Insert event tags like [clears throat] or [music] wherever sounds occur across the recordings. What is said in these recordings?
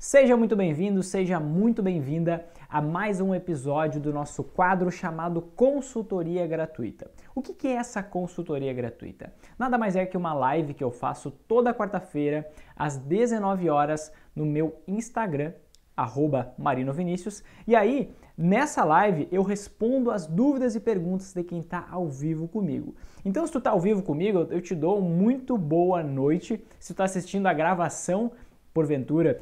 Seja muito bem-vindo, seja muito bem-vinda a mais um episódio do nosso quadro chamado Consultoria Gratuita. O que é essa consultoria gratuita? Nada mais é que uma live que eu faço toda quarta-feira, às 19 horas, no meu Instagram, @marinovinicius. E aí, nessa live, eu respondo as dúvidas e perguntas de quem está ao vivo comigo. Então, se tu está ao vivo comigo, eu te dou muito boa noite. Se tu está assistindo a gravação, porventura,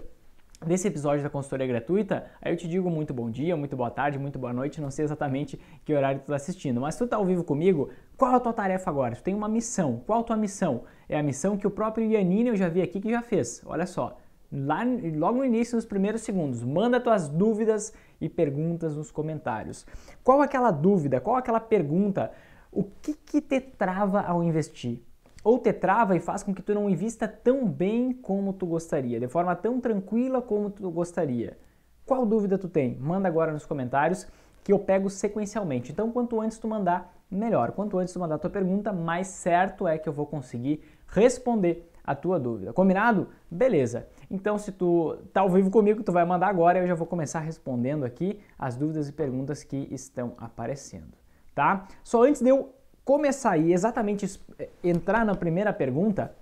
desse episódio da consultoria gratuita, aí eu te digo muito bom dia, muito boa tarde, muito boa noite, não sei exatamente que horário tu está assistindo, mas tu está ao vivo comigo, qual a tua tarefa agora? Tu tem uma missão. Qual a tua missão? É a missão que o próprio Ianine eu já vi aqui que já fez. Olha só, lá, logo no início, nos primeiros segundos, manda tuas dúvidas e perguntas nos comentários. Qual aquela dúvida? Qual aquela pergunta? O que que te trava ao investir? ou te trava e faz com que tu não invista tão bem como tu gostaria, de forma tão tranquila como tu gostaria? Qual dúvida tu tem? Manda agora nos comentários que eu pego sequencialmente. Então, quanto antes tu mandar, melhor. Quanto antes tu mandar a tua pergunta, mais certo é que eu vou conseguir responder a tua dúvida. Combinado? Beleza. Então, se tu tá ao vivo comigo, tu vai mandar agora, eu já vou começar respondendo aqui as dúvidas e perguntas que estão aparecendo, tá? Só antes de eu começar é e exatamente eh, entrar na primeira pergunta,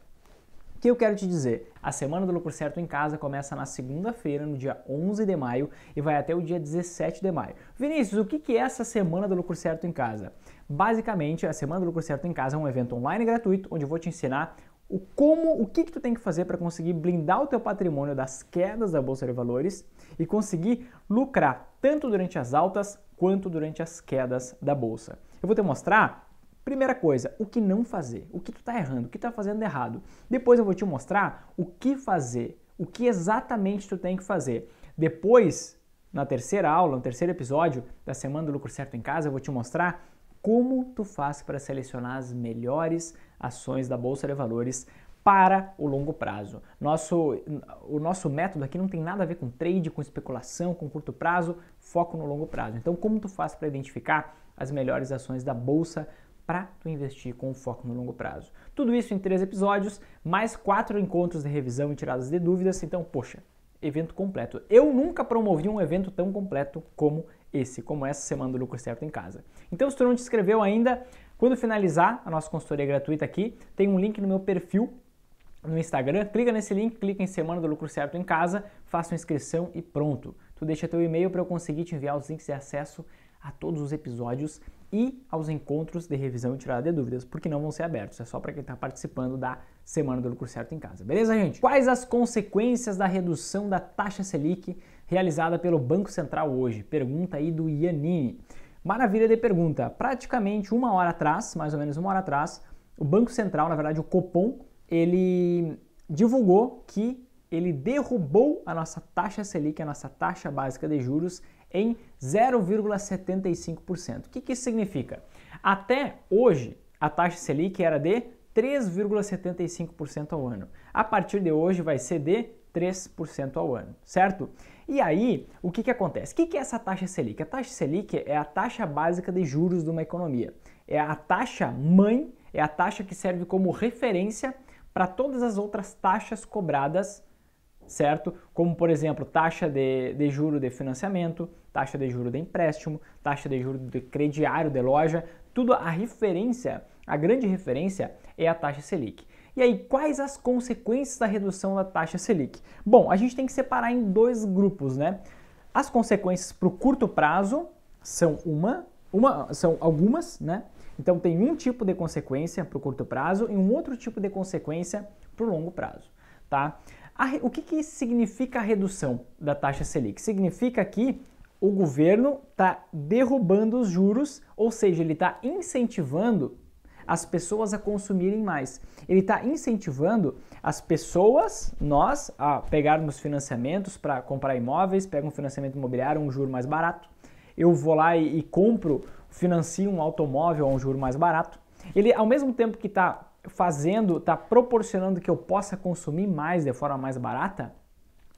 o que eu quero te dizer? A Semana do Lucro Certo em Casa começa na segunda-feira, no dia 11 de maio, e vai até o dia 17 de maio. Vinícius, o que é essa Semana do Lucro Certo em Casa? Basicamente, a Semana do Lucro Certo em Casa é um evento online gratuito, onde eu vou te ensinar o como, o que, que tu tem que fazer para conseguir blindar o teu patrimônio das quedas da Bolsa de Valores e conseguir lucrar tanto durante as altas quanto durante as quedas da Bolsa. Eu vou te mostrar Primeira coisa, o que não fazer, o que tu está errando, o que está fazendo errado. Depois eu vou te mostrar o que fazer, o que exatamente tu tem que fazer. Depois, na terceira aula, no terceiro episódio da Semana do Lucro Certo em Casa, eu vou te mostrar como tu faz para selecionar as melhores ações da Bolsa de Valores para o longo prazo. Nosso, o nosso método aqui não tem nada a ver com trade, com especulação, com curto prazo, foco no longo prazo. Então, como tu faz para identificar as melhores ações da Bolsa para tu investir com foco no longo prazo. Tudo isso em três episódios, mais quatro encontros de revisão e tiradas de dúvidas. Então, poxa, evento completo. Eu nunca promovi um evento tão completo como esse, como essa semana do Lucro Certo em Casa. Então, se tu não te inscreveu ainda, quando finalizar a nossa consultoria é gratuita aqui, tem um link no meu perfil no Instagram. Clica nesse link, clica em Semana do Lucro Certo em Casa, faça uma inscrição e pronto. Tu deixa teu e-mail para eu conseguir te enviar os links de acesso a todos os episódios e aos encontros de revisão e tirada de dúvidas, porque não vão ser abertos, é só para quem está participando da Semana do Lucro Certo em Casa. Beleza, gente? Quais as consequências da redução da taxa Selic realizada pelo Banco Central hoje? Pergunta aí do Ianini. Maravilha de pergunta. Praticamente uma hora atrás, mais ou menos uma hora atrás, o Banco Central, na verdade o Copom, ele divulgou que ele derrubou a nossa taxa Selic, a nossa taxa básica de juros, em 0,75%. O que, que isso significa? Até hoje, a taxa Selic era de 3,75% ao ano. A partir de hoje vai ser de 3% ao ano, certo? E aí, o que, que acontece? O que, que é essa taxa Selic? A taxa Selic é a taxa básica de juros de uma economia. É a taxa mãe, é a taxa que serve como referência para todas as outras taxas cobradas certo? Como, por exemplo, taxa de, de juro de financiamento, taxa de juro de empréstimo, taxa de juro de crediário de loja, tudo a referência, a grande referência é a taxa Selic. E aí, quais as consequências da redução da taxa Selic? Bom, a gente tem que separar em dois grupos, né? As consequências para o curto prazo são uma, uma, são algumas, né? Então tem um tipo de consequência para o curto prazo e um outro tipo de consequência para o longo prazo, tá? o que, que significa a redução da taxa Selic? Significa que o governo está derrubando os juros, ou seja, ele está incentivando as pessoas a consumirem mais. Ele está incentivando as pessoas, nós, a pegarmos financiamentos para comprar imóveis, pega um financiamento imobiliário, um juro mais barato. Eu vou lá e, e compro, financio um automóvel a um juro mais barato. Ele, ao mesmo tempo que está fazendo, está proporcionando que eu possa consumir mais de forma mais barata,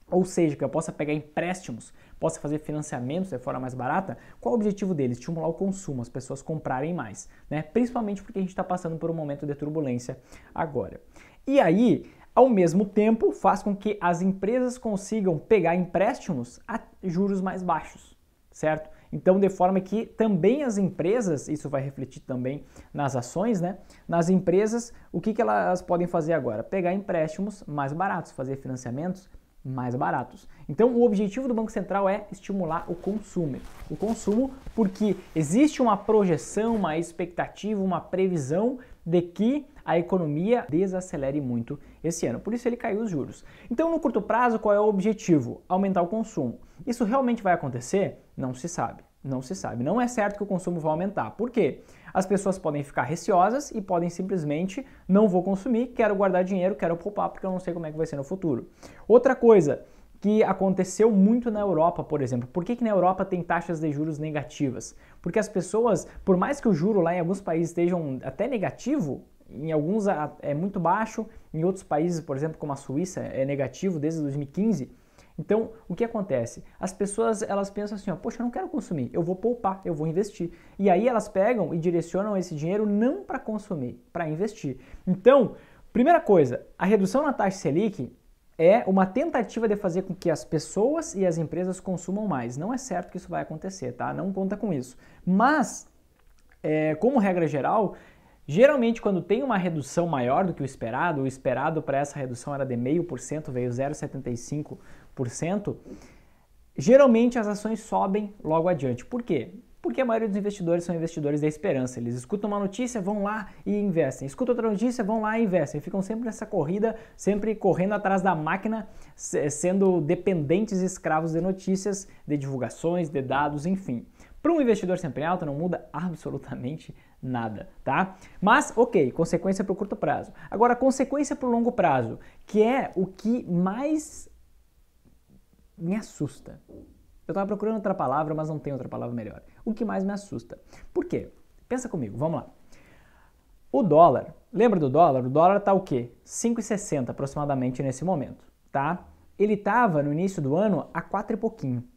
ou seja, que eu possa pegar empréstimos, possa fazer financiamentos de forma mais barata, qual o objetivo deles? Estimular o consumo, as pessoas comprarem mais, né? Principalmente porque a gente está passando por um momento de turbulência agora. E aí, ao mesmo tempo, faz com que as empresas consigam pegar empréstimos a juros mais baixos, certo? Então, de forma que também as empresas, isso vai refletir também nas ações, né? Nas empresas, o que, que elas podem fazer agora? Pegar empréstimos mais baratos, fazer financiamentos mais baratos. Então, o objetivo do Banco Central é estimular o consumo. O consumo, porque existe uma projeção, uma expectativa, uma previsão de que a economia desacelere muito esse ano. Por isso ele caiu os juros. Então, no curto prazo, qual é o objetivo? Aumentar o consumo. Isso realmente vai acontecer? Não se sabe. Não se sabe. Não é certo que o consumo vai aumentar. Por quê? As pessoas podem ficar receosas e podem simplesmente não vou consumir, quero guardar dinheiro, quero poupar porque eu não sei como é que vai ser no futuro. Outra coisa que aconteceu muito na Europa, por exemplo. Por que, que na Europa tem taxas de juros negativas? Porque as pessoas, por mais que o juro lá em alguns países estejam até negativo, em alguns é muito baixo, em outros países, por exemplo, como a Suíça, é negativo desde 2015 então, o que acontece? As pessoas elas pensam assim, ó, poxa, eu não quero consumir, eu vou poupar, eu vou investir. E aí elas pegam e direcionam esse dinheiro não para consumir, para investir. Então, primeira coisa, a redução na taxa Selic é uma tentativa de fazer com que as pessoas e as empresas consumam mais. Não é certo que isso vai acontecer, tá? Não conta com isso. Mas, é, como regra geral, Geralmente, quando tem uma redução maior do que o esperado, o esperado para essa redução era de 0,5%, veio 0,75%, geralmente as ações sobem logo adiante. Por quê? Porque a maioria dos investidores são investidores da esperança. Eles escutam uma notícia, vão lá e investem. Escutam outra notícia, vão lá e investem. Ficam sempre nessa corrida, sempre correndo atrás da máquina, sendo dependentes escravos de notícias, de divulgações, de dados, enfim. Para um investidor sempre alto não muda absolutamente nada, tá? Mas ok, consequência para o curto prazo. Agora, consequência para o longo prazo, que é o que mais me assusta. Eu estava procurando outra palavra, mas não tem outra palavra melhor. O que mais me assusta. Por quê? Pensa comigo, vamos lá. O dólar, lembra do dólar? O dólar está o quê? 5,60 aproximadamente nesse momento, tá? Ele estava no início do ano a 4 e pouquinho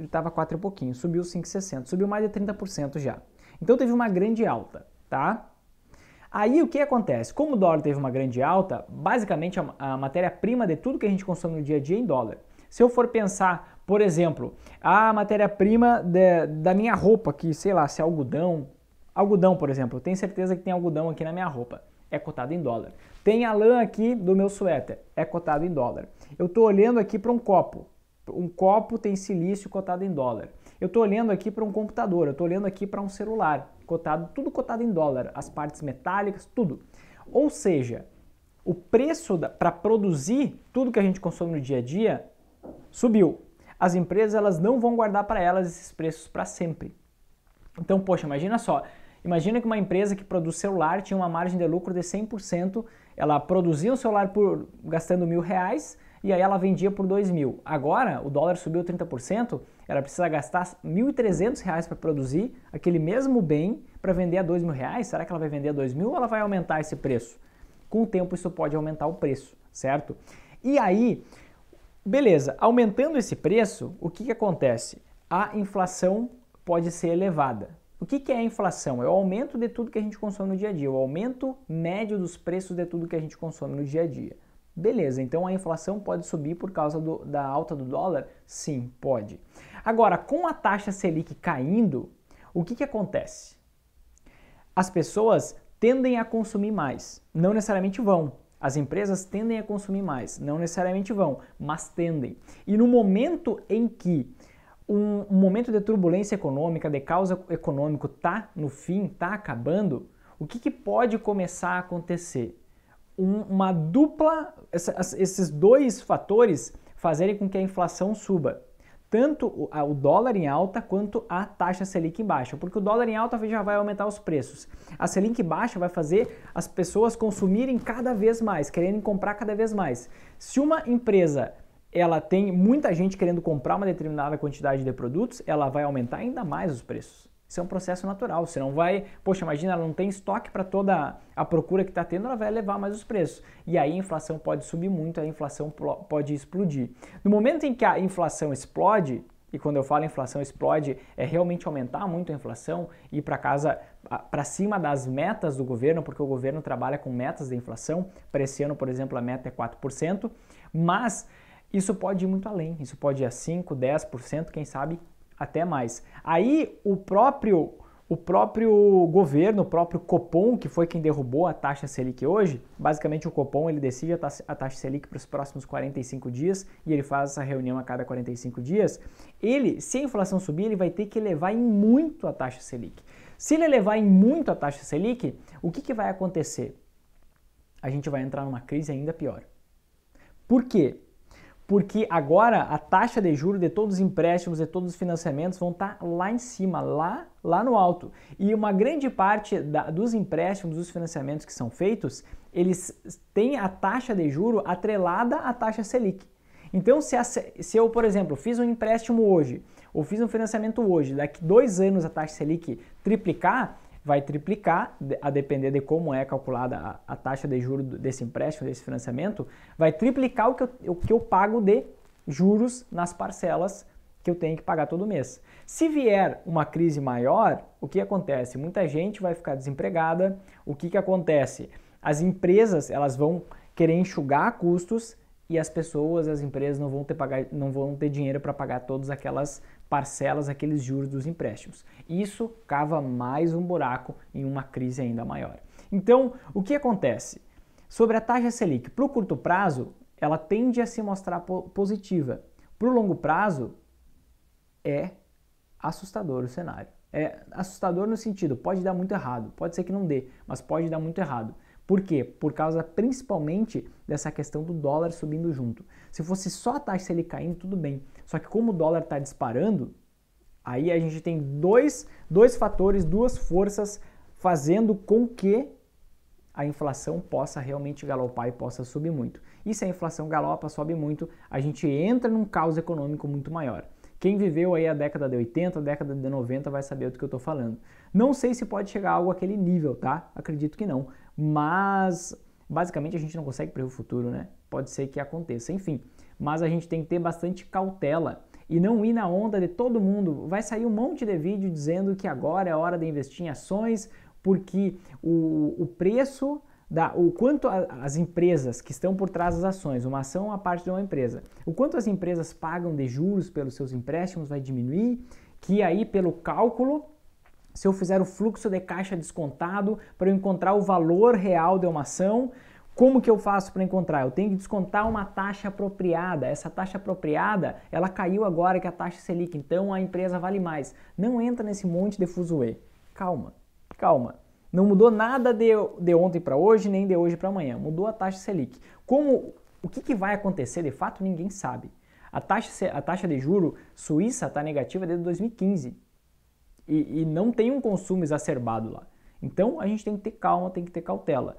ele estava 4 e pouquinho, subiu 5,60, subiu mais de 30% já. Então teve uma grande alta, tá? Aí o que acontece? Como o dólar teve uma grande alta, basicamente a, a matéria-prima de tudo que a gente consome no dia a dia é em dólar. Se eu for pensar, por exemplo, a matéria-prima da minha roupa, que sei lá, se é algodão, algodão, por exemplo, eu tenho certeza que tem algodão aqui na minha roupa, é cotado em dólar. Tem a lã aqui do meu suéter, é cotado em dólar. Eu estou olhando aqui para um copo, um copo tem silício cotado em dólar. Eu estou olhando aqui para um computador, eu estou olhando aqui para um celular, cotado, tudo cotado em dólar, as partes metálicas, tudo. Ou seja, o preço para produzir tudo que a gente consome no dia a dia subiu. As empresas elas não vão guardar para elas esses preços para sempre. Então, poxa, imagina só, Imagina que uma empresa que produz celular tinha uma margem de lucro de 100%, ela produzia um celular por gastando mil reais, e aí ela vendia por 2 mil. Agora o dólar subiu 30%, ela precisa gastar 1.300 reais para produzir aquele mesmo bem para vender a 2 mil reais. Será que ela vai vender a 2 mil ou ela vai aumentar esse preço? Com o tempo isso pode aumentar o preço, certo? E aí, beleza, aumentando esse preço, o que, que acontece? A inflação pode ser elevada. O que, que é a inflação? É o aumento de tudo que a gente consome no dia a dia, o aumento médio dos preços de tudo que a gente consome no dia a dia. Beleza, então a inflação pode subir por causa do, da alta do dólar? Sim, pode. Agora, com a taxa Selic caindo, o que, que acontece? As pessoas tendem a consumir mais, não necessariamente vão. As empresas tendem a consumir mais, não necessariamente vão, mas tendem. E no momento em que um, um momento de turbulência econômica, de causa econômico tá no fim, tá acabando, o que, que pode começar a acontecer? uma dupla, essa, esses dois fatores fazerem com que a inflação suba. Tanto o, o dólar em alta quanto a taxa Selic em baixa. Porque o dólar em alta já vai aumentar os preços. A Selic baixa vai fazer as pessoas consumirem cada vez mais, querendo comprar cada vez mais. Se uma empresa ela tem muita gente querendo comprar uma determinada quantidade de produtos, ela vai aumentar ainda mais os preços. Isso é um processo natural. Você não vai, poxa, imagina, ela não tem estoque para toda a procura que está tendo, ela vai elevar mais os preços. E aí a inflação pode subir muito, a inflação pode explodir. No momento em que a inflação explode, e quando eu falo inflação explode, é realmente aumentar muito a inflação e ir para casa para cima das metas do governo, porque o governo trabalha com metas de inflação. Para esse ano, por exemplo, a meta é 4%, mas isso pode ir muito além. Isso pode ir a 5, 10%, quem sabe até mais. Aí o próprio o próprio governo, o próprio Copom, que foi quem derrubou a taxa Selic hoje, basicamente o Copom ele decide a taxa Selic para os próximos 45 dias e ele faz essa reunião a cada 45 dias. Ele, se a inflação subir, ele vai ter que elevar em muito a taxa Selic. Se ele elevar em muito a taxa Selic, o que, que vai acontecer? A gente vai entrar numa crise ainda pior. Por quê? porque agora a taxa de juro de todos os empréstimos, e todos os financiamentos vão estar tá lá em cima, lá, lá no alto. E uma grande parte da, dos empréstimos, dos financiamentos que são feitos, eles têm a taxa de juro atrelada à taxa Selic. Então, se, a, se eu, por exemplo, fiz um empréstimo hoje, ou fiz um financiamento hoje, daqui dois anos a taxa Selic triplicar, vai triplicar, a depender de como é calculada a, a taxa de juros desse empréstimo, desse financiamento, vai triplicar o que, eu, o que eu pago de juros nas parcelas que eu tenho que pagar todo mês. Se vier uma crise maior, o que acontece? Muita gente vai ficar desempregada. O que, que acontece? As empresas elas vão querer enxugar custos e as pessoas, as empresas não vão ter, pagar, não vão ter dinheiro para pagar todas aquelas parcelas aqueles juros dos empréstimos. Isso cava mais um buraco em uma crise ainda maior. Então, o que acontece? Sobre a taxa Selic, para o curto prazo, ela tende a se mostrar positiva. Para o longo prazo, é assustador o cenário. É assustador no sentido, pode dar muito errado, pode ser que não dê, mas pode dar muito errado. Por quê? Por causa principalmente dessa questão do dólar subindo junto. Se fosse só a taxa Selic caindo, tudo bem, só que como o dólar está disparando, aí a gente tem dois, dois fatores, duas forças fazendo com que a inflação possa realmente galopar e possa subir muito. E se a inflação galopa, sobe muito, a gente entra num caos econômico muito maior. Quem viveu aí a década de 80, a década de 90 vai saber do que eu estou falando. Não sei se pode chegar algo àquele nível, tá? Acredito que não. Mas basicamente a gente não consegue prever o futuro, né? Pode ser que aconteça. Enfim, mas a gente tem que ter bastante cautela e não ir na onda de todo mundo. Vai sair um monte de vídeo dizendo que agora é hora de investir em ações, porque o, o preço da o quanto a, as empresas que estão por trás das ações, uma ação é uma parte de uma empresa, o quanto as empresas pagam de juros pelos seus empréstimos vai diminuir, que aí pelo cálculo se eu fizer o fluxo de caixa descontado para eu encontrar o valor real de uma ação, como que eu faço para encontrar? Eu tenho que descontar uma taxa apropriada. Essa taxa apropriada, ela caiu agora que é a taxa Selic, então a empresa vale mais. Não entra nesse monte de fuzuê. Calma, calma. Não mudou nada de, de ontem para hoje, nem de hoje para amanhã. Mudou a taxa Selic. Como, o que, que vai acontecer de fato, ninguém sabe. A taxa, a taxa de juro suíça está negativa desde 2015 e, e não tem um consumo exacerbado lá. Então a gente tem que ter calma, tem que ter cautela.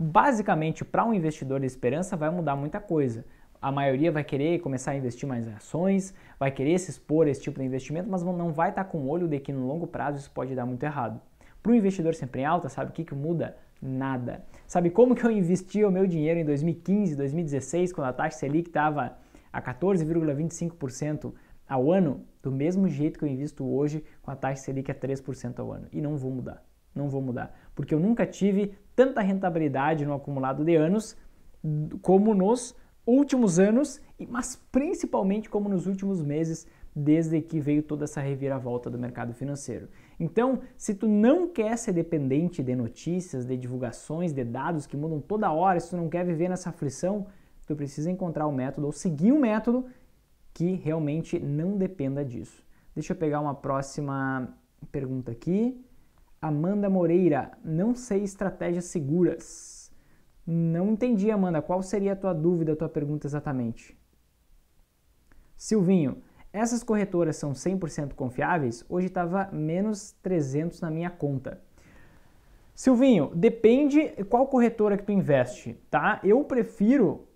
Basicamente, para um investidor de esperança, vai mudar muita coisa. A maioria vai querer começar a investir mais em ações, vai querer se expor a esse tipo de investimento, mas não vai estar tá com o olho de que no longo prazo isso pode dar muito errado. Para um investidor sempre em alta, sabe o que, que muda? Nada. Sabe como que eu investi o meu dinheiro em 2015, 2016, quando a taxa Selic estava a 14,25% ao ano? Do mesmo jeito que eu invisto hoje, com a taxa Selic a 3% ao ano. E não vou mudar. Não vou mudar porque eu nunca tive tanta rentabilidade no acumulado de anos como nos últimos anos, mas principalmente como nos últimos meses desde que veio toda essa reviravolta do mercado financeiro. Então, se tu não quer ser dependente de notícias, de divulgações, de dados que mudam toda hora, se tu não quer viver nessa aflição, tu precisa encontrar um método ou seguir um método que realmente não dependa disso. Deixa eu pegar uma próxima pergunta aqui. Amanda Moreira, não sei estratégias seguras. Não entendi, Amanda, qual seria a tua dúvida, a tua pergunta exatamente? Silvinho, essas corretoras são 100% confiáveis? Hoje estava menos 300 na minha conta. Silvinho, depende qual corretora que tu investe, tá? Eu prefiro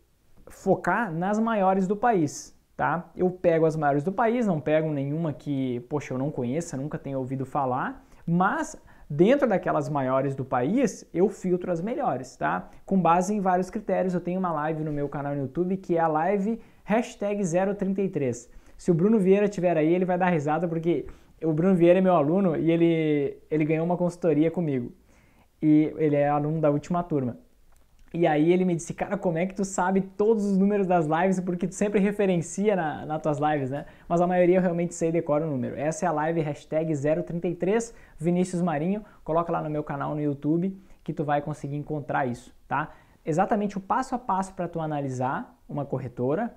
focar nas maiores do país, tá? Eu pego as maiores do país, não pego nenhuma que, poxa, eu não conheça, nunca tenha ouvido falar, mas Dentro daquelas maiores do país, eu filtro as melhores, tá? Com base em vários critérios. Eu tenho uma live no meu canal no YouTube que é a live 033. Se o Bruno Vieira estiver aí, ele vai dar risada porque o Bruno Vieira é meu aluno e ele, ele ganhou uma consultoria comigo. E ele é aluno da última turma. E aí ele me disse, cara, como é que tu sabe todos os números das lives? Porque tu sempre referencia na, nas tuas lives, né? Mas a maioria eu realmente sei e decoro o número. Essa é a live hashtag 033 Vinícius Marinho. Coloca lá no meu canal no YouTube que tu vai conseguir encontrar isso, tá? Exatamente o passo a passo para tu analisar uma corretora,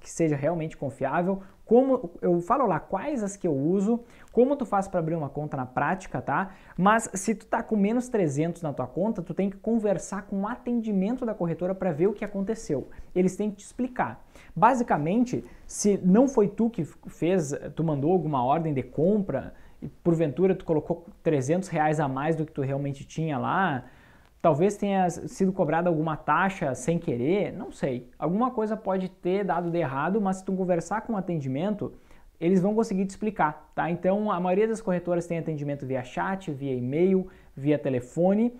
que seja realmente confiável, como eu falo lá quais as que eu uso, como tu faz para abrir uma conta na prática, tá? Mas se tu tá com menos 300 na tua conta, tu tem que conversar com o atendimento da corretora para ver o que aconteceu. Eles têm que te explicar. Basicamente, se não foi tu que fez, tu mandou alguma ordem de compra e porventura tu colocou 300 reais a mais do que tu realmente tinha lá, Talvez tenha sido cobrada alguma taxa sem querer, não sei. Alguma coisa pode ter dado de errado, mas se tu conversar com o atendimento, eles vão conseguir te explicar, tá? Então, a maioria das corretoras tem atendimento via chat, via e-mail, via telefone.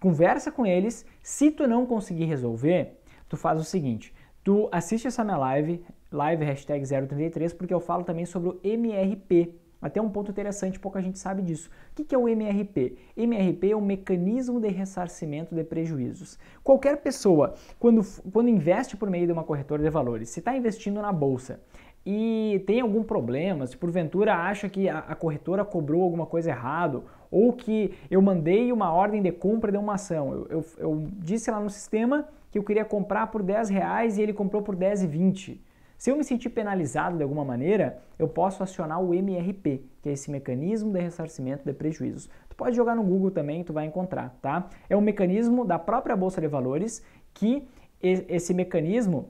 Conversa com eles. Se tu não conseguir resolver, tu faz o seguinte: tu assiste essa minha live, live hashtag 033, porque eu falo também sobre o MRP, até um ponto interessante, pouca gente sabe disso. O que é o MRP? MRP é o mecanismo de ressarcimento de prejuízos. Qualquer pessoa, quando, quando investe por meio de uma corretora de valores, se está investindo na bolsa e tem algum problema, se porventura acha que a, a corretora cobrou alguma coisa errado ou que eu mandei uma ordem de compra de uma ação, eu, eu, eu disse lá no sistema que eu queria comprar por 10 reais e ele comprou por 10,20 se eu me sentir penalizado de alguma maneira, eu posso acionar o MRP, que é esse mecanismo de ressarcimento de prejuízos. Tu pode jogar no Google também, tu vai encontrar, tá? É um mecanismo da própria bolsa de valores que esse mecanismo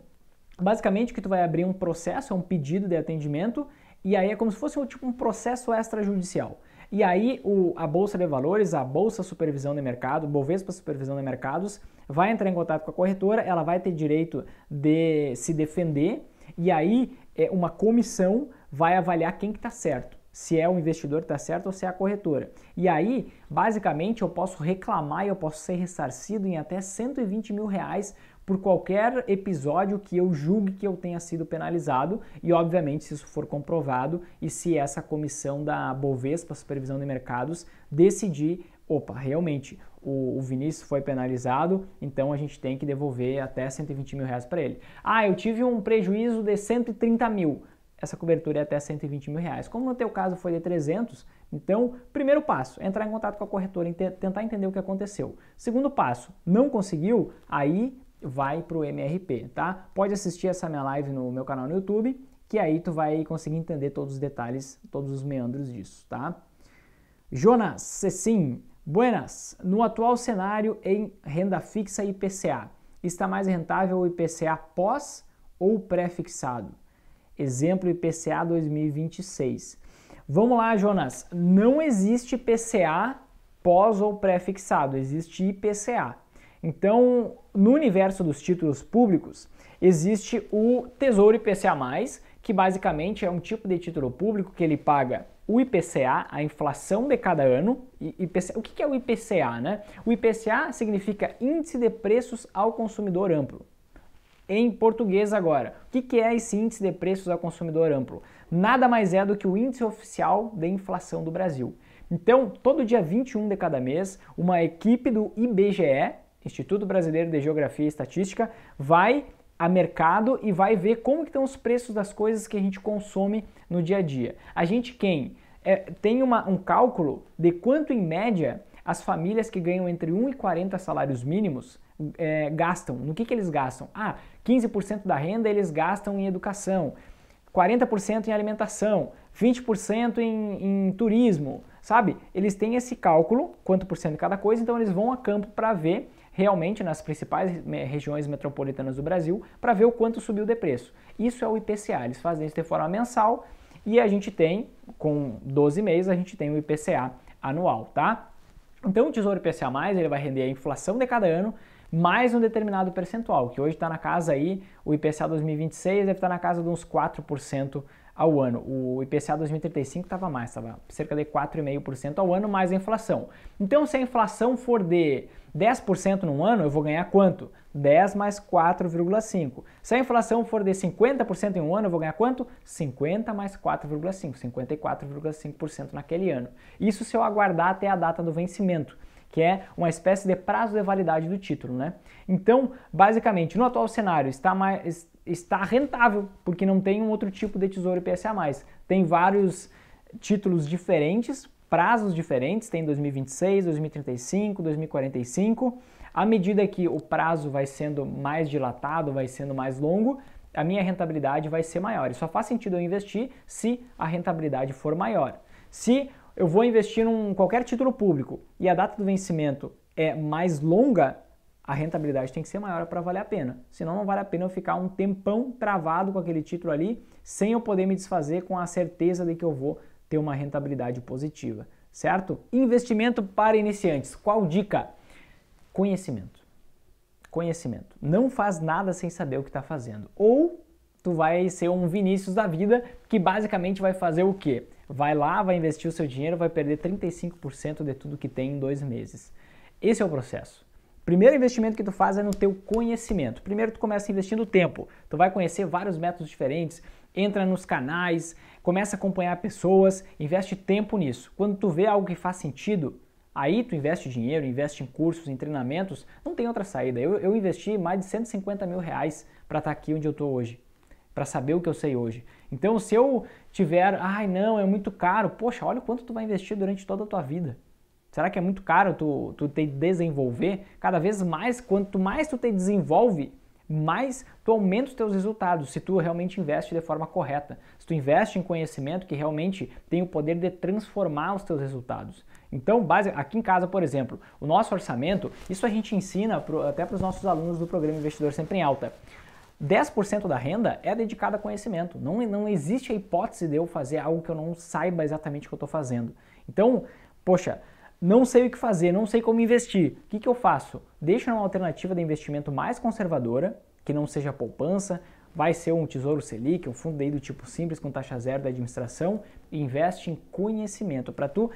basicamente que tu vai abrir um processo, é um pedido de atendimento e aí é como se fosse um tipo um processo extrajudicial. E aí o, a Bolsa de Valores, a Bolsa Supervisão de Mercado, Bovespa Supervisão de Mercados, vai entrar em contato com a corretora, ela vai ter direito de se defender e aí é, uma comissão vai avaliar quem que está certo. Se é o investidor que está certo ou se é a corretora. E aí, basicamente, eu posso reclamar e eu posso ser ressarcido em até 120 mil reais por qualquer episódio que eu julgue que eu tenha sido penalizado e, obviamente, se isso for comprovado e se essa comissão da Bovespa, Supervisão de Mercados, decidir, opa, realmente o, o Vinícius foi penalizado, então a gente tem que devolver até 120 mil reais para ele. Ah, eu tive um prejuízo de 130 mil. Essa cobertura é até 120 mil reais. Como no teu caso foi de 300, então, primeiro passo, entrar em contato com a corretora e tentar entender o que aconteceu. Segundo passo, não conseguiu, aí vai para o MRP, tá? Pode assistir essa minha live no meu canal no YouTube, que aí tu vai conseguir entender todos os detalhes, todos os meandros disso, tá? Jonas sim. Buenas! No atual cenário em renda fixa e IPCA, está mais rentável o IPCA pós ou pré-fixado? Exemplo IPCA 2026. Vamos lá, Jonas. Não existe IPCA pós ou pré-fixado, existe IPCA. Então, no universo dos títulos públicos, existe o Tesouro IPCA+, que basicamente é um tipo de título público que ele paga o IPCA, a inflação de cada ano. IPCA, o que é o IPCA? Né? O IPCA significa Índice de Preços ao Consumidor Amplo. Em português agora, o que é esse Índice de Preços ao Consumidor Amplo? Nada mais é do que o Índice Oficial de Inflação do Brasil. Então, todo dia 21 de cada mês, uma equipe do IBGE, Instituto Brasileiro de Geografia e Estatística, vai a mercado e vai ver como que estão os preços das coisas que a gente consome no dia a dia. A gente quem? é, tem uma, um cálculo de quanto, em média, as famílias que ganham entre 1 e 40 salários mínimos é, gastam. No que, que eles gastam? Ah, 15% da renda eles gastam em educação, 40% em alimentação, 20% em, em turismo, sabe? Eles têm esse cálculo, quanto por cento de cada coisa, então eles vão a campo para ver realmente nas principais regiões metropolitanas do Brasil para ver o quanto subiu de preço. Isso é o IPCA, eles fazem isso de forma mensal e a gente tem, com 12 meses, a gente tem o IPCA anual, tá? Então o Tesouro IPCA+, ele vai render a inflação de cada ano mais um determinado percentual, que hoje está na casa aí, o IPCA 2026 deve estar tá na casa de uns 4% ao ano. O IPCA 2035 estava mais, estava cerca de 4,5% ao ano mais a inflação. Então, se a inflação for de 10% num ano, eu vou ganhar quanto? 10 mais 4,5. Se a inflação for de 50% em um ano, eu vou ganhar quanto? 50 mais 4,5, 54,5% naquele ano. Isso se eu aguardar até a data do vencimento que é uma espécie de prazo de validade do título, né? Então, basicamente, no atual cenário está mais está rentável, porque não tem um outro tipo de tesouro IPCA+. Tem vários títulos diferentes, prazos diferentes, tem 2026, 2035, 2045. À medida que o prazo vai sendo mais dilatado, vai sendo mais longo, a minha rentabilidade vai ser maior. E só faz sentido eu investir se a rentabilidade for maior. Se eu vou investir em qualquer título público e a data do vencimento é mais longa, a rentabilidade tem que ser maior para valer a pena. Senão não vale a pena eu ficar um tempão travado com aquele título ali, sem eu poder me desfazer com a certeza de que eu vou ter uma rentabilidade positiva, certo? Investimento para iniciantes. Qual dica? Conhecimento. Conhecimento. Não faz nada sem saber o que está fazendo. Ou tu vai ser um Vinícius da vida que basicamente vai fazer o quê? Vai lá, vai investir o seu dinheiro, vai perder 35% de tudo que tem em dois meses. Esse é o processo. Primeiro investimento que tu faz é no teu conhecimento. Primeiro tu começa investindo tempo. Tu vai conhecer vários métodos diferentes, entra nos canais, começa a acompanhar pessoas, investe tempo nisso. Quando tu vê algo que faz sentido, aí tu investe dinheiro, investe em cursos, em treinamentos, não tem outra saída. Eu, eu investi mais de 150 mil reais para estar tá aqui onde eu estou hoje, para saber o que eu sei hoje. Então se eu tiver, ai não, é muito caro, poxa, olha o quanto tu vai investir durante toda a tua vida. Será que é muito caro tu, tu te desenvolver? Cada vez mais, quanto mais tu te desenvolve, mais tu aumenta os teus resultados, se tu realmente investe de forma correta. Se tu investe em conhecimento que realmente tem o poder de transformar os teus resultados. Então, base, aqui em casa, por exemplo, o nosso orçamento, isso a gente ensina pro, até para os nossos alunos do programa Investidor Sempre em Alta. 10% da renda é dedicada a conhecimento. Não, não existe a hipótese de eu fazer algo que eu não saiba exatamente o que eu estou fazendo. Então, poxa, não sei o que fazer, não sei como investir, o que, que eu faço? Deixa uma alternativa de investimento mais conservadora, que não seja poupança, vai ser um Tesouro Selic, um fundo aí do tipo simples com taxa zero da administração e investe em conhecimento para tu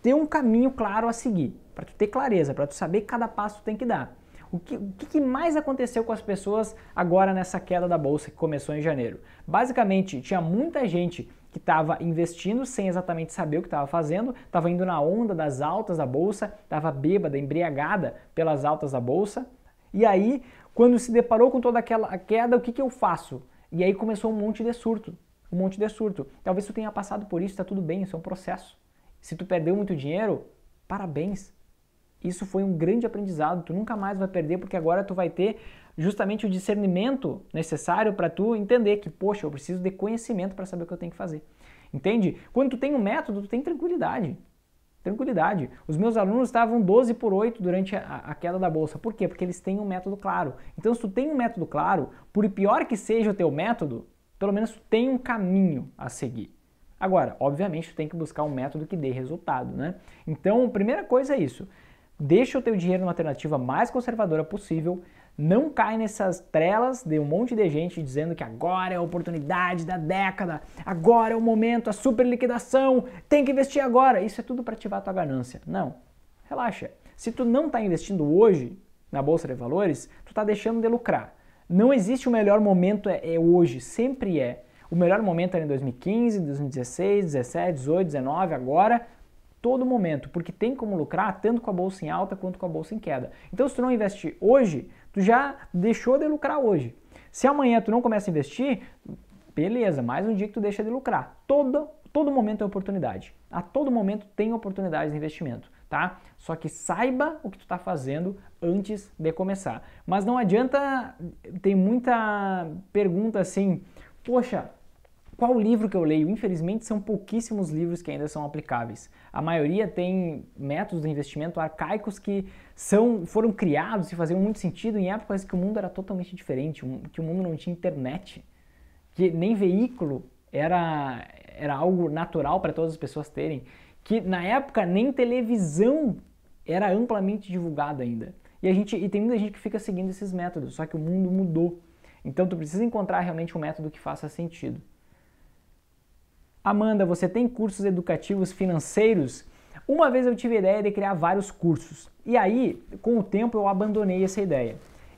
ter um caminho claro a seguir, para tu ter clareza, para tu saber cada passo que tem que dar. O que, o que mais aconteceu com as pessoas agora nessa queda da bolsa que começou em janeiro? Basicamente, tinha muita gente que estava investindo sem exatamente saber o que estava fazendo, estava indo na onda das altas da bolsa, estava bêbada, embriagada pelas altas da bolsa. E aí, quando se deparou com toda aquela queda, o que, que eu faço? E aí começou um monte de surto, um monte de surto. Talvez tu tenha passado por isso, está tudo bem, isso é um processo. Se tu perdeu muito dinheiro, parabéns, isso foi um grande aprendizado, tu nunca mais vai perder porque agora tu vai ter justamente o discernimento necessário para tu entender que, poxa, eu preciso de conhecimento para saber o que eu tenho que fazer. Entende? Quando tu tem um método, tu tem tranquilidade. Tranquilidade. Os meus alunos estavam 12 por 8 durante a, a, queda da bolsa. Por quê? Porque eles têm um método claro. Então, se tu tem um método claro, por pior que seja o teu método, pelo menos tu tem um caminho a seguir. Agora, obviamente, tu tem que buscar um método que dê resultado, né? Então, a primeira coisa é isso deixa o teu dinheiro numa alternativa mais conservadora possível, não cai nessas trelas de um monte de gente dizendo que agora é a oportunidade da década, agora é o momento, a super liquidação, tem que investir agora. Isso é tudo para ativar a tua ganância. Não, relaxa. Se tu não está investindo hoje na Bolsa de Valores, tu está deixando de lucrar. Não existe o melhor momento, é, é hoje, sempre é. O melhor momento era em 2015, 2016, 17, 18, 19, agora todo momento, porque tem como lucrar tanto com a bolsa em alta quanto com a bolsa em queda. Então, se tu não investir hoje, tu já deixou de lucrar hoje. Se amanhã tu não começa a investir, beleza, mais um dia que tu deixa de lucrar. Todo, todo momento é oportunidade. A todo momento tem oportunidades de investimento, tá? Só que saiba o que tu está fazendo antes de começar. Mas não adianta, tem muita pergunta assim, poxa, qual livro que eu leio? Infelizmente, são pouquíssimos livros que ainda são aplicáveis. A maioria tem métodos de investimento arcaicos que são, foram criados e faziam muito sentido em épocas que o mundo era totalmente diferente, que o mundo não tinha internet, que nem veículo era, era algo natural para todas as pessoas terem, que na época nem televisão era amplamente divulgada ainda. E, a gente, e tem muita gente que fica seguindo esses métodos, só que o mundo mudou. Então tu precisa encontrar realmente um método que faça sentido. Amanda, você tem cursos educativos financeiros? Uma vez eu tive a ideia de criar vários cursos. E aí, com o tempo, eu abandonei essa ideia.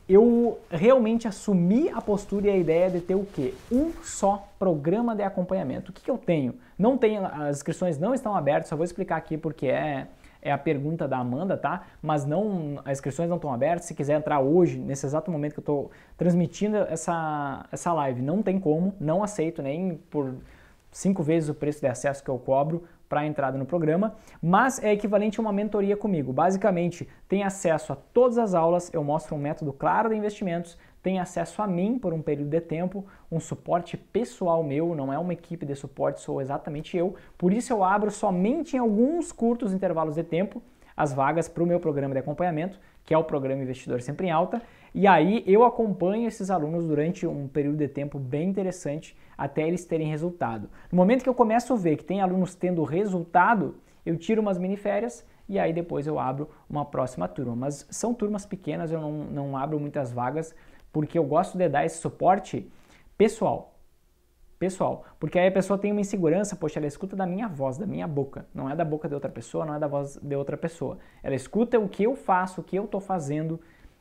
Eu realmente assumi a postura e a ideia de ter o quê? Um só programa de acompanhamento. O que, que eu tenho? Não tenho, as inscrições não estão abertas, só vou explicar aqui porque é, é a pergunta da Amanda, tá? Mas não, as inscrições não estão abertas. Se quiser entrar hoje, nesse exato momento que eu estou transmitindo essa, essa live, não tem como, não aceito nem por cinco vezes o preço de acesso que eu cobro para a entrada no programa, mas é equivalente a uma mentoria comigo. Basicamente, tem acesso a todas as aulas, eu mostro um método claro de investimentos, tem acesso a mim por um período de tempo, um suporte pessoal meu, não é uma equipe de suporte, sou exatamente eu. Por isso eu abro somente em alguns curtos intervalos de tempo as vagas para o meu programa de acompanhamento que é o programa Investidor Sempre em Alta. E aí eu acompanho esses alunos durante um período de tempo bem interessante até eles terem resultado. No momento que eu começo a ver que tem alunos tendo resultado, eu tiro umas mini férias e aí depois eu abro uma próxima turma. Mas são turmas pequenas, eu não, não abro muitas vagas porque eu gosto de dar esse suporte pessoal pessoal. Porque aí a pessoa tem uma insegurança, poxa, ela escuta da minha voz, da minha boca. Não é da boca de outra pessoa, não é da voz de outra pessoa. Ela escuta o que eu faço, o que eu estou fazendo.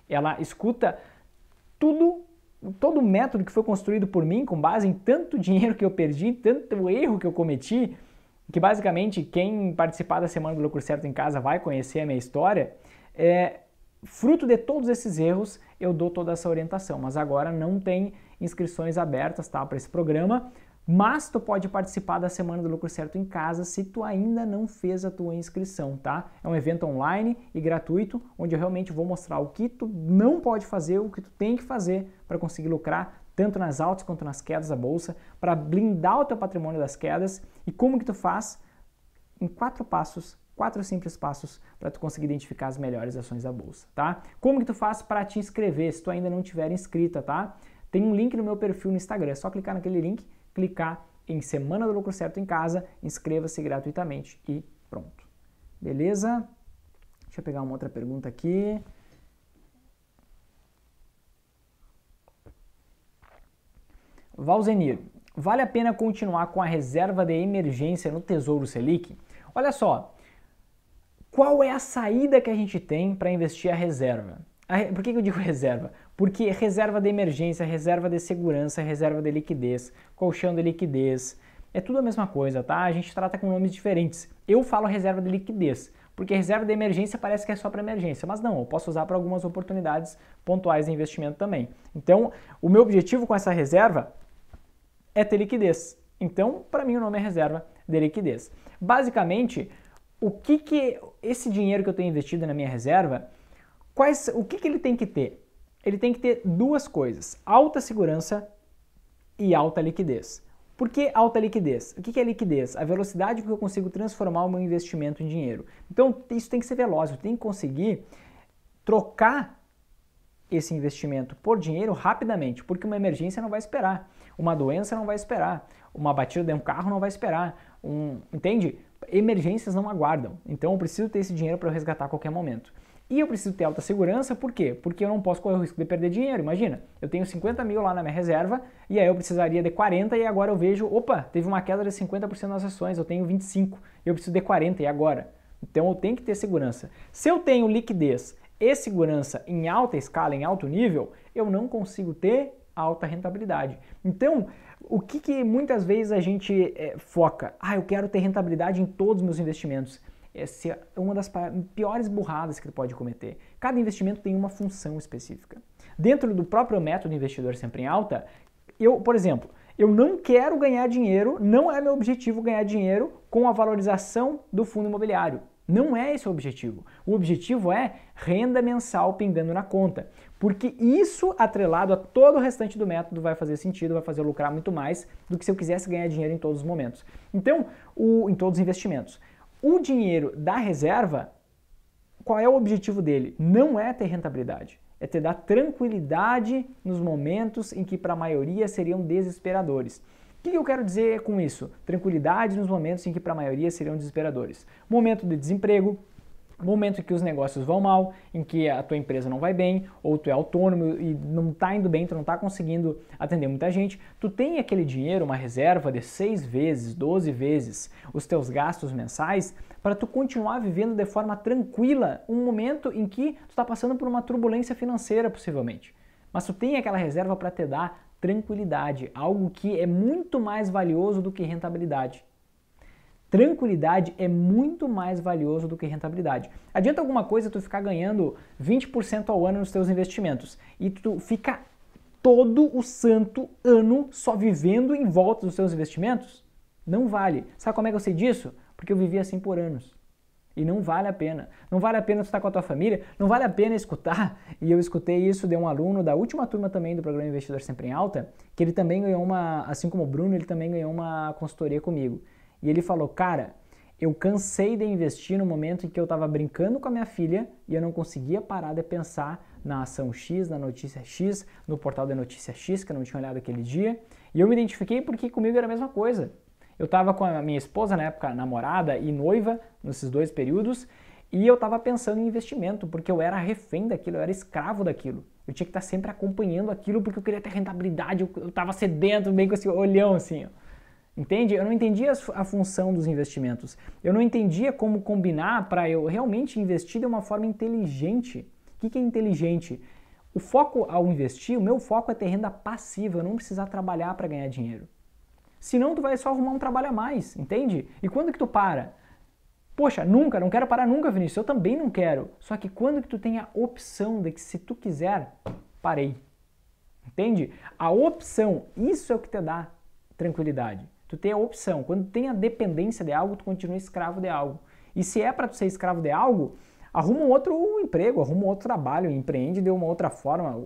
Ela escuta tudo, todo o método que foi construído por mim com base em tanto dinheiro que eu perdi, tanto erro que eu cometi, que basicamente quem participar da Semana do Lucro Certo em Casa vai conhecer a minha história. É, fruto de todos esses erros, eu dou toda essa orientação, mas agora não tem inscrições abertas tá, para esse programa. Mas tu pode participar da Semana do Lucro Certo em casa se tu ainda não fez a tua inscrição, tá? É um evento online e gratuito, onde eu realmente vou mostrar o que tu não pode fazer, o que tu tem que fazer para conseguir lucrar tanto nas altas quanto nas quedas da bolsa, para blindar o teu patrimônio das quedas e como que tu faz em quatro passos quatro simples passos para tu conseguir identificar as melhores ações da bolsa, tá? Como que tu faz para te inscrever se tu ainda não tiver inscrita, tá? Tem um link no meu perfil no Instagram, é só clicar naquele link, clicar em Semana do Lucro Certo em Casa, inscreva-se gratuitamente e pronto. Beleza? Deixa eu pegar uma outra pergunta aqui. Valzenir, vale a pena continuar com a reserva de emergência no Tesouro Selic? Olha só, qual é a saída que a gente tem para investir a reserva? Por que eu digo [laughs] reserva? Porque reserva de emergência, reserva de segurança, reserva de liquidez, colchão de liquidez, é tudo a mesma coisa, tá? A gente trata com nomes diferentes. Eu falo reserva de liquidez, porque reserva de emergência parece que é só para emergência, mas não, eu posso usar para algumas oportunidades pontuais de investimento também. Então, o meu objetivo com essa reserva é ter liquidez. Então, para mim o nome é reserva de liquidez. Basicamente, o que que esse dinheiro que eu tenho investido na minha reserva, Quais, o que, que ele tem que ter? Ele tem que ter duas coisas: alta segurança e alta liquidez. Por que alta liquidez? O que é liquidez? A velocidade que eu consigo transformar o meu investimento em dinheiro. Então, isso tem que ser veloz, eu tenho que conseguir trocar esse investimento por dinheiro rapidamente, porque uma emergência não vai esperar, uma doença não vai esperar, uma batida de um carro não vai esperar, um, entende? Emergências não aguardam, então eu preciso ter esse dinheiro para resgatar a qualquer momento. E eu preciso ter alta segurança, por quê? Porque eu não posso correr o risco de perder dinheiro. Imagina, eu tenho 50 mil lá na minha reserva e aí eu precisaria de 40 e agora eu vejo, opa, teve uma queda de 50% nas ações, eu tenho 25, eu preciso de 40 e agora? Então eu tenho que ter segurança. Se eu tenho liquidez e segurança em alta escala, em alto nível, eu não consigo ter alta rentabilidade. Então, o que, que muitas vezes a gente é, foca? Ah, eu quero ter rentabilidade em todos os meus investimentos. Essa é uma das piores burradas que tu pode cometer. Cada investimento tem uma função específica. Dentro do próprio método investidor sempre em alta, eu, por exemplo, eu não quero ganhar dinheiro, não é meu objetivo ganhar dinheiro com a valorização do fundo imobiliário. Não é esse o objetivo. O objetivo é renda mensal pingando na conta. Porque isso, atrelado a todo o restante do método, vai fazer sentido, vai fazer lucrar muito mais do que se eu quisesse ganhar dinheiro em todos os momentos. Então, o, em todos os investimentos. O dinheiro da reserva, qual é o objetivo dele? Não é ter rentabilidade, é ter dar tranquilidade nos momentos em que para a maioria seriam desesperadores. O que eu quero dizer com isso? Tranquilidade nos momentos em que para a maioria seriam desesperadores. Momento de desemprego, momento em que os negócios vão mal, em que a tua empresa não vai bem, ou tu é autônomo e não está indo bem, tu não está conseguindo atender muita gente, tu tem aquele dinheiro, uma reserva de 6 vezes, 12 vezes os teus gastos mensais para tu continuar vivendo de forma tranquila um momento em que tu tá passando por uma turbulência financeira possivelmente. Mas tu tem aquela reserva para te dar tranquilidade, algo que é muito mais valioso do que rentabilidade. Tranquilidade é muito mais valioso do que rentabilidade. Adianta alguma coisa tu ficar ganhando 20% ao ano nos teus investimentos e tu fica todo o santo ano só vivendo em volta dos seus investimentos? Não vale. Sabe como é que eu sei disso? Porque eu vivi assim por anos. E não vale a pena. Não vale a pena tu estar com a tua família, não vale a pena escutar. E eu escutei isso de um aluno da última turma também do programa Investidor Sempre em Alta, que ele também ganhou uma, assim como o Bruno, ele também ganhou uma consultoria comigo. E ele falou: Cara, eu cansei de investir no momento em que eu estava brincando com a minha filha e eu não conseguia parar de pensar na ação X, na notícia X, no portal da notícia X, que eu não tinha olhado aquele dia. E eu me identifiquei porque comigo era a mesma coisa. Eu estava com a minha esposa, na época namorada e noiva, nesses dois períodos, e eu estava pensando em investimento, porque eu era refém daquilo, eu era escravo daquilo. Eu tinha que estar tá sempre acompanhando aquilo porque eu queria ter rentabilidade, eu estava sedento, bem com esse olhão assim. Ó. Entende? Eu não entendia a função dos investimentos. Eu não entendia como combinar para eu realmente investir de uma forma inteligente. O que, que é inteligente? O foco ao investir, o meu foco é ter renda passiva, eu não precisar trabalhar para ganhar dinheiro. Senão tu vai só arrumar um trabalho a mais, entende? E quando que tu para? Poxa, nunca, não quero parar nunca, Vinícius, eu também não quero. Só que quando que tu tem a opção de que se tu quiser, parei. Entende? A opção, isso é o que te dá tranquilidade. Tu tem a opção. Quando tem a dependência de algo, tu continua escravo de algo. E se é para tu ser escravo de algo, arruma um outro emprego, arruma um outro trabalho, empreende de uma outra forma,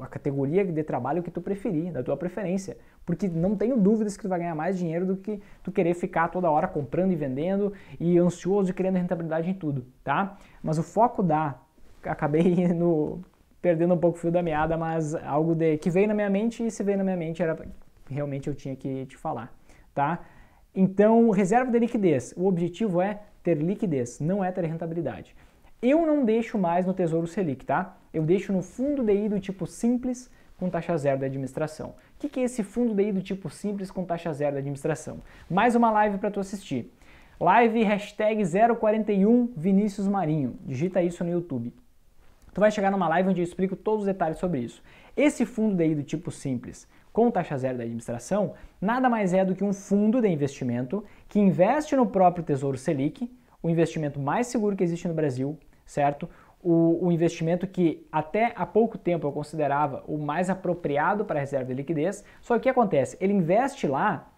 a categoria de trabalho que tu preferir, da tua preferência. Porque não tenho dúvidas que tu vai ganhar mais dinheiro do que tu querer ficar toda hora comprando e vendendo e ansioso e querendo rentabilidade em tudo, tá? Mas o foco dá. Acabei [laughs] no, perdendo um pouco o fio da meada, mas algo de, que veio na minha mente e se veio na minha mente era realmente eu tinha que te falar tá? Então, reserva de liquidez, o objetivo é ter liquidez, não é ter rentabilidade. Eu não deixo mais no Tesouro Selic, tá? Eu deixo no fundo DI do tipo simples com taxa zero da administração. O que, que é esse fundo DI do tipo simples com taxa zero da administração? Mais uma live para tu assistir. Live hashtag 041 Vinícius Marinho. Digita isso no YouTube. Tu vai chegar numa live onde eu explico todos os detalhes sobre isso. Esse fundo DI do tipo simples com taxa zero da administração, nada mais é do que um fundo de investimento que investe no próprio Tesouro Selic, o investimento mais seguro que existe no Brasil, certo? O, o investimento que até há pouco tempo eu considerava o mais apropriado para a reserva de liquidez, só que o que acontece? Ele investe lá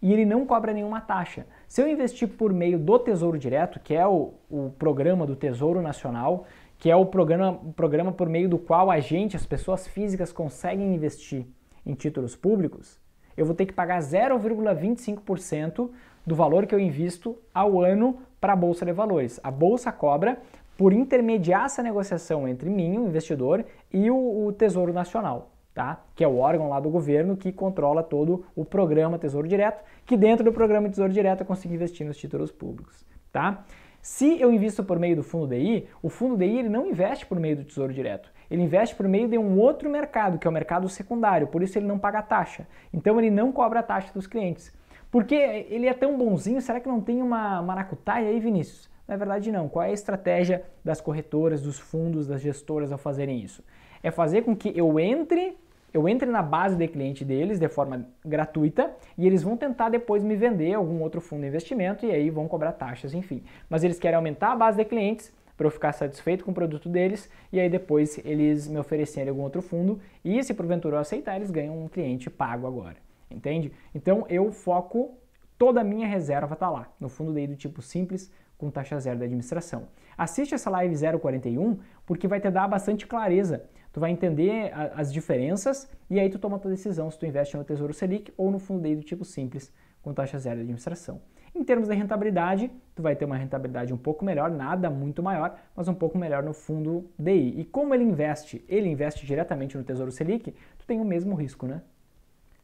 e ele não cobra nenhuma taxa. Se eu investir por meio do Tesouro Direto, que é o, o programa do Tesouro Nacional, que é o programa, o programa por meio do qual a gente, as pessoas físicas, conseguem investir em títulos públicos, eu vou ter que pagar 0,25% do valor que eu invisto ao ano para a Bolsa de Valores. A Bolsa cobra por intermediar essa negociação entre mim, o investidor, e o, o Tesouro Nacional. Tá? Que é o órgão lá do governo que controla todo o programa Tesouro Direto, que dentro do programa Tesouro Direto eu consigo investir nos títulos públicos, tá? Se eu invisto por meio do fundo DI, o fundo DI ele não investe por meio do Tesouro Direto. Ele investe por meio de um outro mercado, que é o mercado secundário, por isso ele não paga taxa. Então ele não cobra a taxa dos clientes. Porque ele é tão bonzinho, será que não tem uma maracutaia aí, Vinícius? Na verdade, não. Qual é a estratégia das corretoras, dos fundos, das gestoras ao fazerem isso? É fazer com que eu entre, eu entre na base de cliente deles de forma gratuita e eles vão tentar depois me vender algum outro fundo de investimento e aí vão cobrar taxas, enfim. Mas eles querem aumentar a base de clientes para eu ficar satisfeito com o produto deles e aí depois eles me oferecerem algum outro fundo e se porventura eu aceitar, eles ganham um cliente pago agora, entende? Então eu foco toda a minha reserva está lá, no fundo daí do tipo simples com taxa zero da administração. Assiste essa live 041 porque vai te dar bastante clareza. Tu vai entender a, as diferenças e aí tu toma a tua decisão se tu investe no Tesouro Selic ou no fundo daí do tipo simples com taxa zero da administração. Em termos de rentabilidade, tu vai ter uma rentabilidade um pouco melhor, nada muito maior, mas um pouco melhor no fundo DI. E como ele investe? Ele investe diretamente no Tesouro Selic, tu tem o mesmo risco, né?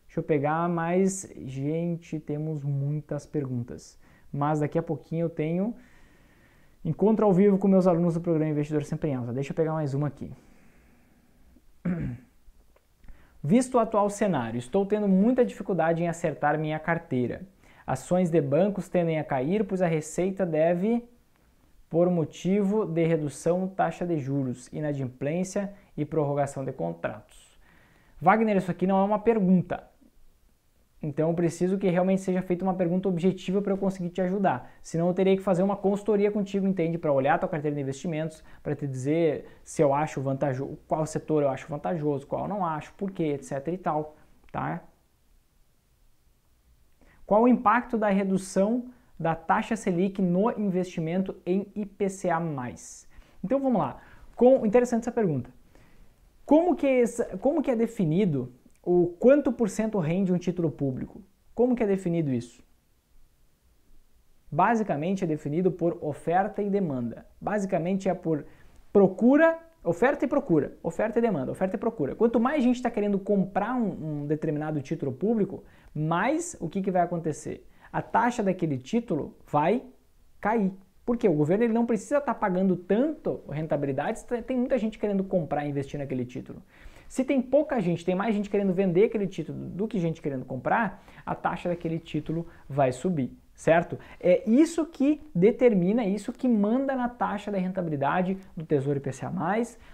Deixa eu pegar mais. Gente, temos muitas perguntas. Mas daqui a pouquinho eu tenho encontro ao vivo com meus alunos do programa Investidor Sempre em Alta. Deixa eu pegar mais uma aqui. [clears throat] Visto o atual cenário, estou tendo muita dificuldade em acertar minha carteira. Ações de bancos tendem a cair, pois a receita deve, por motivo de redução taxa de juros, inadimplência e prorrogação de contratos. Wagner, isso aqui não é uma pergunta. Então eu preciso que realmente seja feita uma pergunta objetiva para eu conseguir te ajudar. Senão eu teria que fazer uma consultoria contigo, entende? Para olhar a tua carteira de investimentos, para te dizer se eu acho vantajoso, qual setor eu acho vantajoso, qual eu não acho, por quê, etc e tal, tá? Qual o impacto da redução da taxa Selic no investimento em IPCA? Então vamos lá. Com, interessante essa pergunta. Como que, como que é definido o quanto por cento rende um título público? Como que é definido isso? Basicamente é definido por oferta e demanda. Basicamente é por procura Oferta e procura, oferta e demanda, oferta e procura. Quanto mais gente está querendo comprar um, um, determinado título público, mais o que, que vai acontecer? A taxa daquele título vai cair. Porque o governo ele não precisa estar tá pagando tanto rentabilidade se tem muita gente querendo comprar e investir naquele título. Se tem pouca gente, tem mais gente querendo vender aquele título do que gente querendo comprar, a taxa daquele título vai subir certo? É isso que determina, é isso que manda na taxa de rentabilidade do Tesouro IPCA+,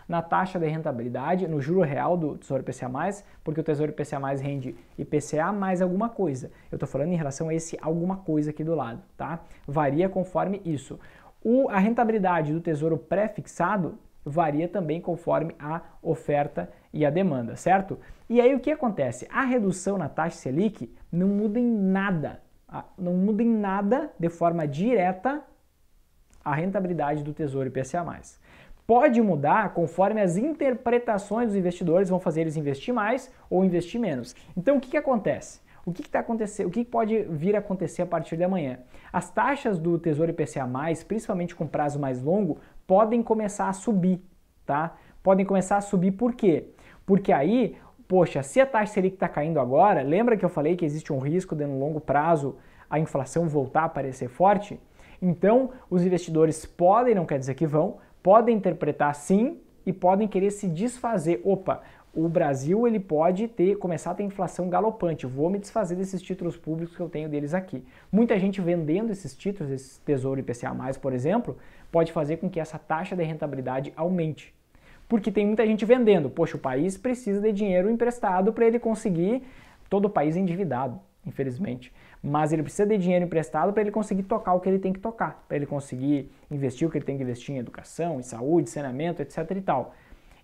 na taxa de rentabilidade, no juro real do Tesouro IPCA+, porque o Tesouro IPCA+, rende IPCA mais alguma coisa. Eu estou falando em relação a esse alguma coisa aqui do lado, tá? Varia conforme isso. O, a rentabilidade do Tesouro pré-fixado varia também conforme a oferta e a demanda, certo? E aí o que acontece? A redução na taxa Selic não muda em nada não muda em nada de forma direta a rentabilidade do Tesouro IPCA+. Pode mudar conforme as interpretações dos investidores vão fazer eles investir mais ou investir menos. Então o que, que acontece? O que, que tá acontecendo? O que, que pode vir a acontecer a partir de amanhã? As taxas do Tesouro IPCA+, principalmente com prazo mais longo, podem começar a subir, tá? Podem começar a subir por quê? Porque aí poxa, se a taxa Selic está caindo agora, lembra que eu falei que existe um risco de no longo prazo a inflação voltar a parecer forte? Então, os investidores podem, não quer dizer que vão, podem interpretar sim e podem querer se desfazer. Opa, o Brasil ele pode ter começar a ter inflação galopante. Vou me desfazer desses títulos públicos que eu tenho deles aqui. Muita gente vendendo esses títulos, esse Tesouro IPCA+, por exemplo, pode fazer com que essa taxa de rentabilidade aumente porque tem muita gente vendendo. Poxa, o país precisa de dinheiro emprestado para ele conseguir. Todo o país é endividado, infelizmente. Mas ele precisa de dinheiro emprestado para ele conseguir tocar o que ele tem que tocar, para ele conseguir investir o que ele tem que investir em educação, em saúde, saneamento, etc e tal.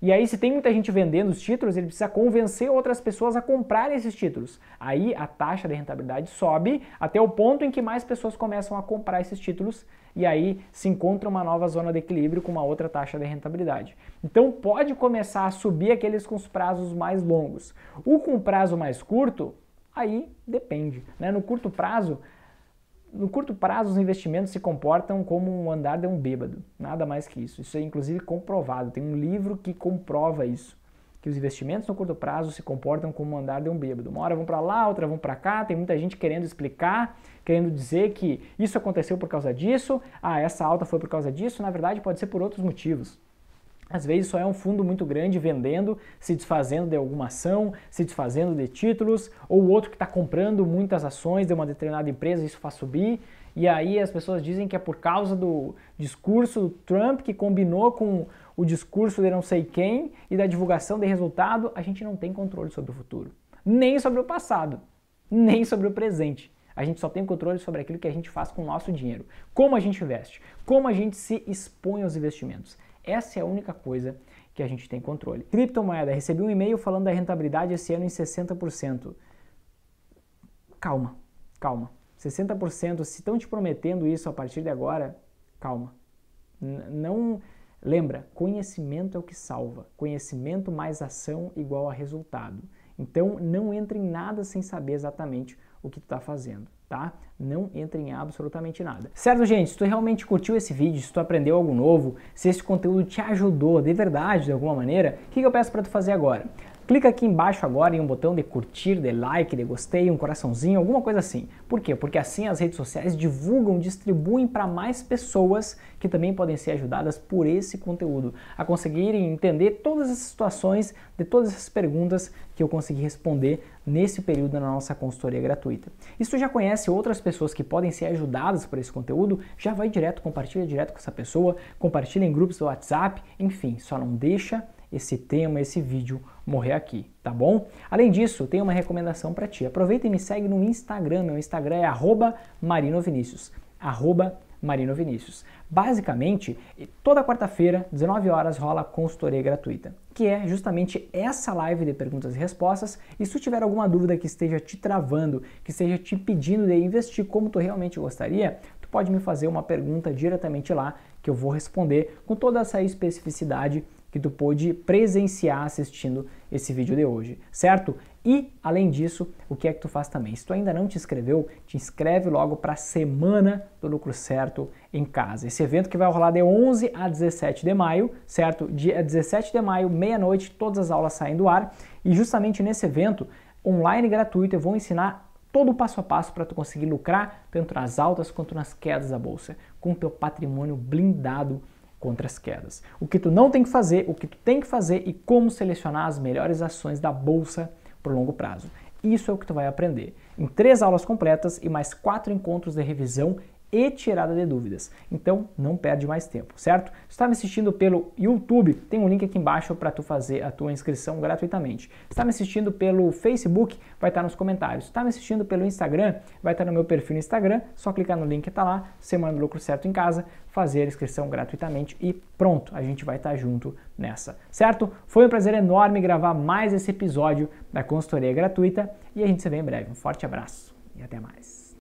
E aí, se tem muita gente vendendo os títulos, ele precisa convencer outras pessoas a comprar esses títulos. Aí a taxa de rentabilidade sobe até o ponto em que mais pessoas começam a comprar esses títulos e aí se encontra uma nova zona de equilíbrio com uma outra taxa de rentabilidade. Então pode começar a subir aqueles com os prazos mais longos. O com prazo mais curto, aí depende. Né? No curto prazo, no curto prazo, os investimentos se comportam como um andar de um bêbado, nada mais que isso. Isso é inclusive comprovado. Tem um livro que comprova isso, que os investimentos no curto prazo se comportam como um andar de um bêbado. Uma hora vão para lá, outra vão para cá. Tem muita gente querendo explicar, querendo dizer que isso aconteceu por causa disso, ah, essa alta foi por causa disso. Na verdade, pode ser por outros motivos. Às vezes só é um fundo muito grande vendendo, se desfazendo de alguma ação, se desfazendo de títulos, ou outro que está comprando muitas ações de uma determinada empresa, isso faz subir. E aí as pessoas dizem que é por causa do discurso do Trump que combinou com o discurso de não sei quem e da divulgação de resultado. A gente não tem controle sobre o futuro, nem sobre o passado, nem sobre o presente. A gente só tem controle sobre aquilo que a gente faz com o nosso dinheiro, como a gente investe, como a gente se expõe aos investimentos. Essa é a única coisa que a gente tem controle. Criptomoeda, recebi um e-mail falando da rentabilidade esse ano em 60%. Calma, calma. 60%, se estão te prometendo isso a partir de agora, calma. N não lembra, conhecimento é o que salva. Conhecimento mais ação igual a resultado. Então não entre em nada sem saber exatamente o que tu está fazendo tá? Não entra em absolutamente nada. Certo, gente? Se tu realmente curtiu esse vídeo, se tu aprendeu algo novo, se esse conteúdo te ajudou de verdade, de alguma maneira, o que, que eu peço para tu fazer agora? Clica aqui embaixo agora em um botão de curtir, de like, de gostei, um coraçãozinho, alguma coisa assim. Por quê? Porque assim as redes sociais divulgam, distribuem para mais pessoas que também podem ser ajudadas por esse conteúdo a conseguirem entender todas as situações de todas essas perguntas que eu consegui responder nesse período na nossa consultoria gratuita. E se tu já conhece outras pessoas que podem ser ajudadas por esse conteúdo, já vai direto, compartilha direto com essa pessoa, compartilha em grupos do WhatsApp, enfim, só não deixa esse tema, esse vídeo morrer aqui, tá bom? Além disso, tem uma recomendação para ti. Aproveita e me segue no Instagram. Meu Instagram é marinovinicius. marinovinicius. Basicamente, toda quarta-feira, 19 horas, rola consultoria gratuita, que é justamente essa live de perguntas e respostas. E se tu tiver alguma dúvida que esteja te travando, que esteja te pedindo de investir como tu realmente gostaria, tu pode me fazer uma pergunta diretamente lá que eu vou responder com toda essa especificidade que tu pôde presenciar assistindo esse vídeo de hoje, certo? E além disso, o que é que tu faz também? Se tu ainda não te inscreveu, te inscreve logo para a semana do lucro certo em casa. Esse evento que vai rolar de 11 a 17 de maio, certo? Dia 17 de maio, meia-noite, todas as aulas saem do ar e justamente nesse evento online gratuito eu vou ensinar todo o passo a passo para tu conseguir lucrar tanto nas altas quanto nas quedas da bolsa, com teu patrimônio blindado contra as quedas. O que tu não tem que fazer, o que tu tem que fazer e como selecionar as melhores ações da bolsa por longo prazo. Isso é o que tu vai aprender em três aulas completas e mais quatro encontros de revisão e tirada de dúvidas. Então não perde mais tempo, certo? Se está me assistindo pelo YouTube, tem um link aqui embaixo para tu fazer a tua inscrição gratuitamente. Se está me assistindo pelo Facebook, vai estar tá nos comentários. Se está me assistindo pelo Instagram, vai estar tá no meu perfil no Instagram, só clicar no link que está lá, Semana do Lucro Certo em Casa, fazer a inscrição gratuitamente e pronto, a gente vai estar tá junto nessa, certo? Foi um prazer enorme gravar mais esse episódio da consultoria gratuita e a gente se vê em breve. Um forte abraço e até mais.